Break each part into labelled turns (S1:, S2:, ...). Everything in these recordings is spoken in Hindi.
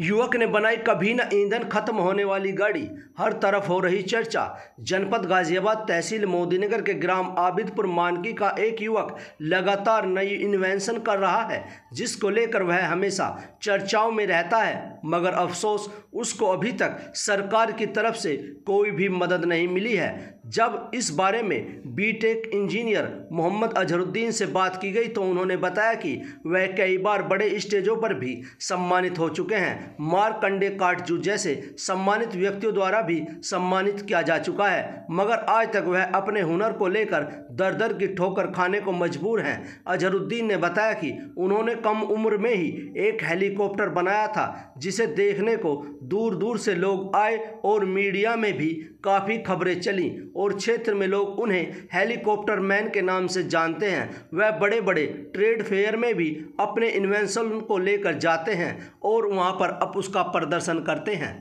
S1: युवक ने बनाई कभी न ईंधन खत्म होने वाली गाड़ी हर तरफ हो रही चर्चा जनपद गाजियाबाद तहसील मोदीनगर के ग्राम आबिदपुर मानकी का एक युवक लगातार नई इन्वेंशन कर रहा है जिसको लेकर वह हमेशा चर्चाओं में रहता है मगर अफसोस उसको अभी तक सरकार की तरफ से कोई भी मदद नहीं मिली है जब इस बारे में बीटेक इंजीनियर मोहम्मद अजहरुद्दीन से बात की गई तो उन्होंने बताया कि वह कई बार बड़े स्टेजों पर भी सम्मानित हो चुके हैं मारकंडे काटजू जैसे सम्मानित व्यक्तियों द्वारा भी सम्मानित किया जा चुका है मगर आज तक वह अपने हुनर को लेकर दर दर की ठोकर खाने को मजबूर हैं अजहरुद्दीन ने बताया कि उन्होंने कम उम्र में ही एक हेलीकॉप्टर बनाया था जिसे देखने को दूर दूर से लोग आए और मीडिया में भी काफ़ी खबरें चली और क्षेत्र में लोग उन्हें हेलीकॉप्टर मैन के नाम से जानते हैं वह बड़े बड़े ट्रेड फेयर में भी अपने इन्वेंशन को लेकर जाते हैं और वहाँ पर अब उसका प्रदर्शन करते हैं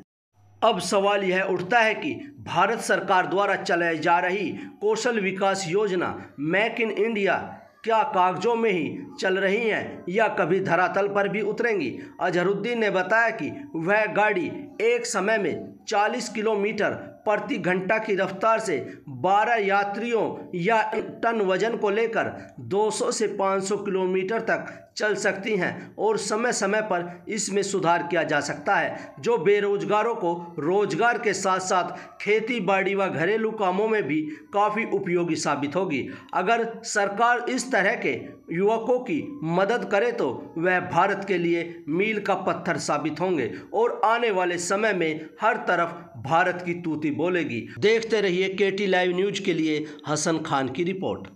S1: अब सवाल यह उठता है कि भारत सरकार द्वारा चलाई जा रही कौशल विकास योजना मेक इन इंडिया क्या कागजों में ही चल रही हैं या कभी धरातल पर भी उतरेंगी अजहरुद्दीन ने बताया कि वह गाड़ी एक समय में 40 किलोमीटर प्रति घंटा की रफ्तार से 12 यात्रियों या टन वजन को लेकर 200 से 500 किलोमीटर तक चल सकती हैं और समय समय पर इसमें सुधार किया जा सकता है जो बेरोजगारों को रोजगार के साथ साथ खेती बाड़ी व घरेलू कामों में भी काफ़ी उपयोगी साबित होगी अगर सरकार इस तरह के युवकों की मदद करे तो वह भारत के लिए मील का पत्थर साबित होंगे और आने वाले समय में हर तरफ भारत की तूती बोलेगी देखते रहिए केटी लाइव न्यूज के लिए हसन खान की रिपोर्ट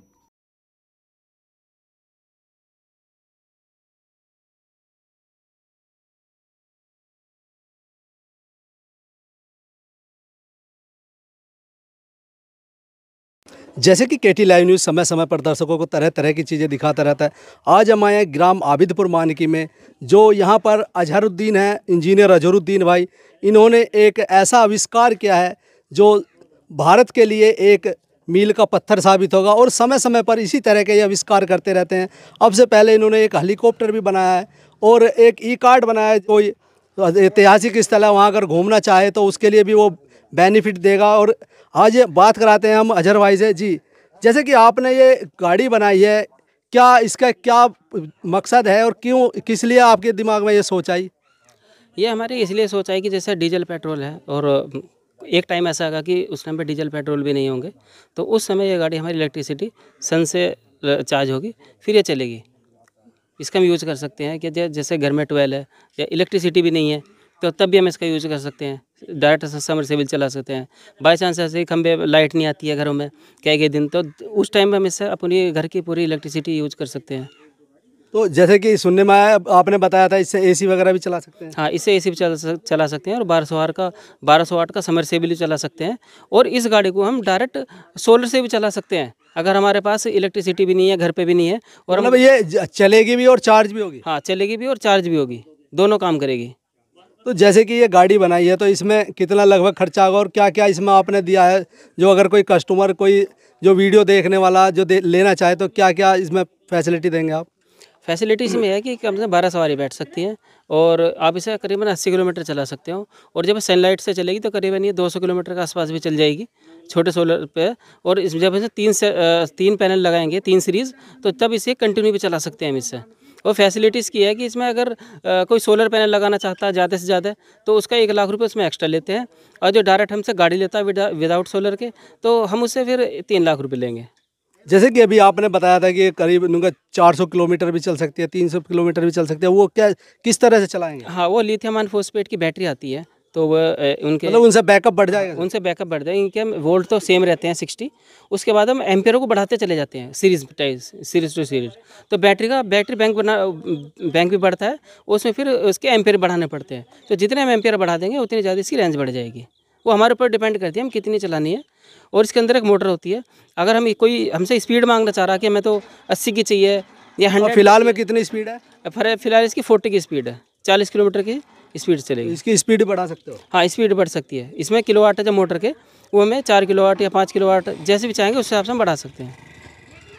S1: जैसे कि केटी लाइव न्यूज़ समय समय पर दर्शकों को तरह तरह की चीज़ें दिखाता रहता है आज हम आए ग्राम आबिदपुर मानकी में जो यहाँ पर अजहरुद्दीन है इंजीनियर अजहरुद्दीन भाई इन्होंने एक ऐसा आविष्कार किया है जो भारत के लिए एक मील का पत्थर साबित होगा और समय समय पर इसी तरह के ये आविष्कार करते रहते हैं अब से पहले इन्होंने एक हेलीकॉप्टर भी बनाया है और एक ई कार्ड बनाया है कोई ऐतिहासिक स्थल है वहाँ अगर घूमना चाहे तो उसके लिए भी वो बेनिफिट देगा और आज बात कराते हैं हम अजहर भाई से जी जैसे कि आपने ये गाड़ी बनाई है क्या इसका क्या मकसद है और क्यों किस लिए आपके दिमाग में ये सोच आई
S2: ये हमारी इसलिए सोच आई कि जैसे डीजल पेट्रोल है और एक टाइम ऐसा आगा कि उस टाइम पे डीजल पेट्रोल भी नहीं होंगे तो उस समय ये गाड़ी हमारी इलेक्ट्रिसिटी सन से चार्ज होगी फिर ये चलेगी इसका हम यूज कर सकते हैं कि जैसे घर में ट्वेल है या इलेक्ट्रिसिटी भी नहीं है तो तब भी हम इसका यूज़ कर सकते हैं डायरेक्ट समर सेविल चला सकते हैं बाई चांस ऐसे ही खंबे लाइट नहीं आती है घरों में कह गए दिन तो उस टाइम में हम इससे अपनी घर की पूरी इलेक्ट्रिसिटी यूज कर सकते हैं
S1: तो जैसे कि सुनने में आया आपने बताया था इससे एसी वगैरह भी चला सकते
S2: हैं हाँ इससे एसी भी चला चला सकते हैं और बारह सौ का बारह सौ आठ का समर से भी चला सकते हैं और इस गाड़ी को हम डायरेक्ट सोलर से भी चला सकते हैं अगर हमारे पास इलेक्ट्रिसिटी भी नहीं है घर पे भी नहीं है और मतलब ये चलेगी भी और चार्ज भी होगी हाँ चलेगी भी और चार्ज भी होगी दोनों काम करेगी
S1: तो जैसे कि ये गाड़ी बनाई है तो इसमें कितना लगभग खर्चा होगा और क्या क्या इसमें आपने दिया है जो अगर कोई कस्टमर कोई जो वीडियो देखने वाला जो दे, लेना चाहे तो क्या क्या इसमें फैसिलिटी देंगे आप
S2: फैसिलिटी इसमें है कि कम से कम बारह सवारी बैठ सकती हैं और आप इसे करीबन अस्सी किलोमीटर चला सकते हो और जब सनलाइट से चलेगी तो करीबन ये दो सौ किलोमीटर के आसपास भी चल जाएगी छोटे सोलर पे और इस जब इसे तीन से तीन पैनल लगाएंगे तीन सीरीज़ तो तब इसे कंटिन्यू भी चला सकते हैं हम इससे और फैसिलिटीज़ की है कि इसमें अगर कोई सोलर पैनल लगाना चाहता है ज़्यादा से ज़्यादा तो उसका एक लाख रुपये उसमें एक्स्ट्रा लेते हैं और जो डायरेक्ट हमसे गाड़ी लेता है विदाउट सोलर के तो हम उससे फिर तीन लाख रुपये लेंगे
S1: जैसे कि अभी आपने
S2: बताया था कि करीब
S1: उनका 400 किलोमीटर भी चल सकती है 300 किलोमीटर भी चल सकती है वो क्या किस तरह से चलाएंगे
S2: हाँ वो लिथियम आयन फोस्पेट की बैटरी आती है तो वह उनके मतलब उनसे बैकअप बढ़ जाएगा उनसे बैकअप बढ़ जाएगा इनके हम वोल्ट तो सेम रहते हैं सिक्सटी उसके बाद हम एम्पेयरों को बढ़ाते चले जाते हैं सीरीज टाइज सीरीज टू सीरीज तो बैटरी का बैटरी बैंक बना बैंक भी बढ़ता है उसमें फिर उसके एम्पेयर बढ़ाने पड़ते हैं तो जितने हम एम्पेयर बढ़ा देंगे उतनी ज़्यादा इसकी रेंज बढ़ जाएगी वो हमारे ऊपर डिपेंड करती है हम कितनी चलानी है और इसके अंदर एक मोटर होती है अगर हम कोई हमसे स्पीड मांगना चाह रहा है कि हमें तो अस्सी की चाहिए या हंड्रेड फिलहाल में कितनी स्पीड है फिलहाल इसकी फोर्टी की स्पीड है चालीस किलोमीटर की स्पीड चलेगी इसकी स्पीड बढ़ा सकते हो हाँ स्पीड बढ़ सकती है इसमें किलो वाट है जो मोटर के वो हमें चार किलो वाट या पाँच किलो वाट जैसे भी चाहेंगे उस हिसाब से हम बढ़ा सकते हैं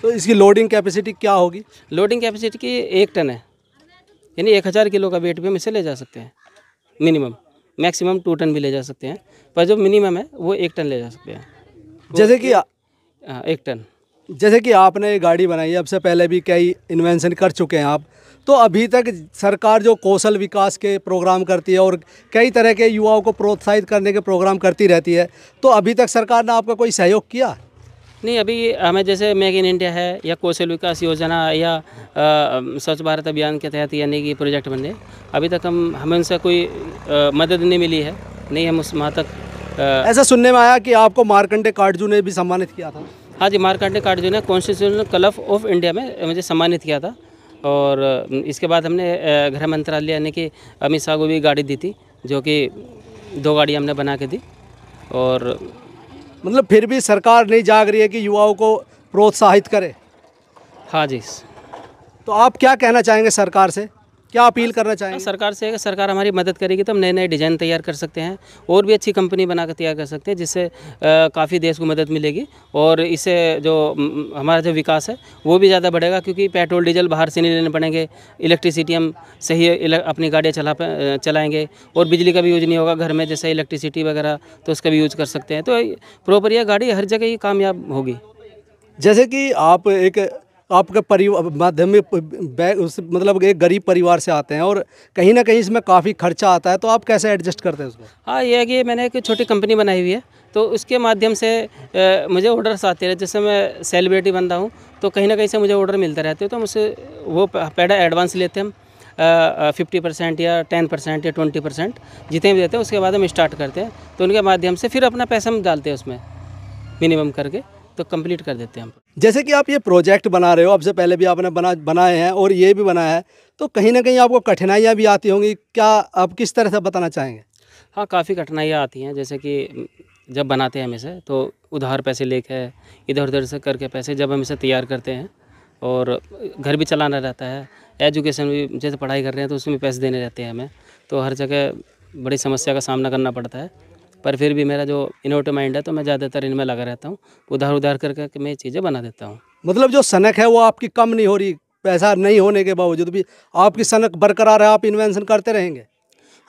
S2: तो इसकी लोडिंग कैपेसिटी क्या होगी लोडिंग कैपेसिटी की एक टन है यानी एक हज़ार किलो का वेट भी हम इसे ले जा सकते हैं मिनिमम मैक्सिमम टू टन भी ले जा सकते हैं पर जो मिनिमम है वो एक टन ले जा सकते हैं जैसे कि हाँ एक टन जैसे कि आपने गाड़ी बनाई है अब से पहले
S1: भी कई इन्वेंशन कर चुके हैं आप तो अभी तक सरकार जो कौशल विकास के प्रोग्राम करती है और कई तरह के युवाओं को प्रोत्साहित करने के प्रोग्राम करती रहती है तो अभी तक सरकार ने आपका कोई सहयोग किया
S2: नहीं अभी हमें जैसे मेक इन इंडिया है या कौशल विकास योजना या स्वच्छ भारत अभियान के तहत यानी कि प्रोजेक्ट बने अभी तक हम हमें उनसे कोई आ, मदद नहीं मिली है नहीं हम उस वहाँ तक ऐसा
S1: सुनने में आया कि आपको मारकंडे कार्डजू ने भी सम्मानित किया था
S2: हाँ जी मारकंडे कार्डजू ने कॉन्स्टिट्यूशनल क्लब ऑफ इंडिया में मुझे सम्मानित किया था और इसके बाद हमने गृह मंत्रालय यानी कि अमित शाह को भी गाड़ी दी थी जो कि दो गाड़ी हमने बना के दी और मतलब फिर भी सरकार नहीं जाग रही है कि युवाओं को प्रोत्साहित करे हाँ जी
S1: तो आप क्या कहना चाहेंगे सरकार से क्या अपील करना हाँ, चाहेंगे
S2: सरकार से सरकार हमारी मदद करेगी तो हम नए नए डिज़ाइन तैयार कर सकते हैं और भी अच्छी कंपनी बनाकर तैयार कर सकते हैं जिससे काफ़ी देश को मदद मिलेगी और इससे जो हमारा जो विकास है वो भी ज़्यादा बढ़ेगा क्योंकि पेट्रोल डीजल बाहर से नहीं लेने पड़ेंगे इलेक्ट्रिसिटी हम सही अपनी गाड़ियाँ चला चलाएँगे और बिजली का भी यूज नहीं होगा घर में जैसे इलेक्ट्रिसिटी वगैरह तो उसका भी यूज कर सकते हैं तो प्रॉपर यह गाड़ी हर जगह ही कामयाब होगी जैसे कि आप एक आपके परिवार
S1: माध्यमिक मतलब एक गरीब परिवार से आते हैं और कहीं ना कहीं इसमें काफ़ी खर्चा आता है तो आप कैसे एडजस्ट करते हैं उसको
S2: हाँ ये है कि मैंने एक छोटी कंपनी बनाई हुई है तो उसके माध्यम से ए, मुझे ऑर्डर्स आते रहे जैसे मैं सेलिब्रिटी बनता हूँ तो कहीं ना कहीं से मुझे ऑर्डर मिलते रहते हैं तो हम उसे वो पैडा एडवांस लेते हैं हम फिफ्टी परसेंट या टेन परसेंट या ट्वेंटी परसेंट जितने भी देते हैं उसके बाद हम स्टार्ट करते हैं तो उनके माध्यम से फिर अपना पैसा हम डालते हैं उसमें मिनिमम करके तो कंप्लीट कर देते हैं हम
S1: जैसे कि आप ये प्रोजेक्ट बना रहे हो आपसे पहले भी आपने बना बनाए हैं और ये भी बनाया है तो कहीं ना कहीं आपको कठिनाइयाँ भी आती होंगी क्या आप किस तरह से बताना चाहेंगे
S2: हाँ काफ़ी कठिनाइयाँ आती हैं जैसे कि जब बनाते हैं इसे तो उधार पैसे कर इधर उधर से करके पैसे जब हम इसे तैयार करते हैं और घर भी चलाना रहता है एजुकेशन भी जैसे पढ़ाई कर रहे हैं तो उसमें पैसे देने रहते हैं हमें तो हर जगह बड़ी समस्या का सामना करना पड़ता है पर फिर भी मेरा जो इनोवेटिव माइंड है तो मैं ज़्यादातर इनमें लगा रहता हूँ उधार उधार करके मैं चीज़ें बना देता हूँ
S1: मतलब जो सनक है वो आपकी कम नहीं हो रही पैसा नहीं होने के बावजूद भी आपकी सनक बरकरार है आप इन्वेंशन करते रहेंगे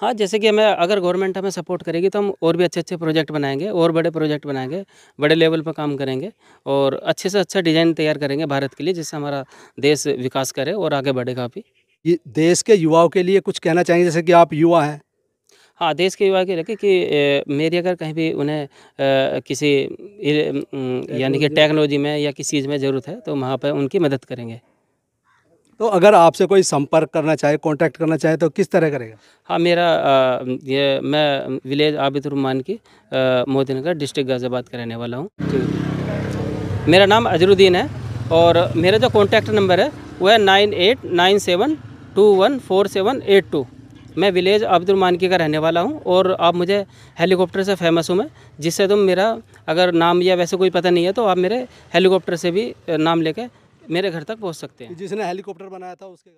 S2: हाँ जैसे कि हमें अगर गवर्नमेंट हमें सपोर्ट करेगी तो हम और भी अच्छे अच्छे प्रोजेक्ट बनाएंगे और बड़े प्रोजेक्ट बनाएंगे बड़े लेवल पर काम करेंगे और अच्छे से अच्छा डिज़ाइन तैयार करेंगे भारत के लिए जिससे हमारा देश विकास करे और आगे बढ़े काफ़ी
S1: देश के युवाओं के लिए कुछ कहना चाहेंगे जैसे कि आप युवा हैं
S2: हाँ देश के युवा के लगे कि मेरी अगर कहीं भी उन्हें किसी यानी कि टेक्नोलॉजी में या किसी चीज़ में ज़रूरत है तो वहाँ पर उनकी मदद करेंगे
S1: तो अगर आपसे कोई संपर्क करना चाहे कांटेक्ट करना चाहे तो किस तरह करेगा
S2: हाँ मेरा आ, ये मैं विलेज आबिद रुमान की मोदीनगर डिस्ट्रिक्ट गाज़ियाबाद का रहने वाला हूँ मेरा नाम अजरुद्दीन है और मेरा जो कॉन्टैक्ट नंबर है वो है nine eight nine seven two one four seven eight two मैं विलेज मानकी का रहने वाला हूँ और आप मुझे हेलीकॉप्टर से फेमस हूँ मैं जिससे तुम मेरा अगर नाम या वैसे कोई पता नहीं है तो आप मेरे हेलीकॉप्टर से भी नाम लेके मेरे घर तक पहुँच सकते हैं
S1: जिसने हेलीकॉप्टर बनाया था उसके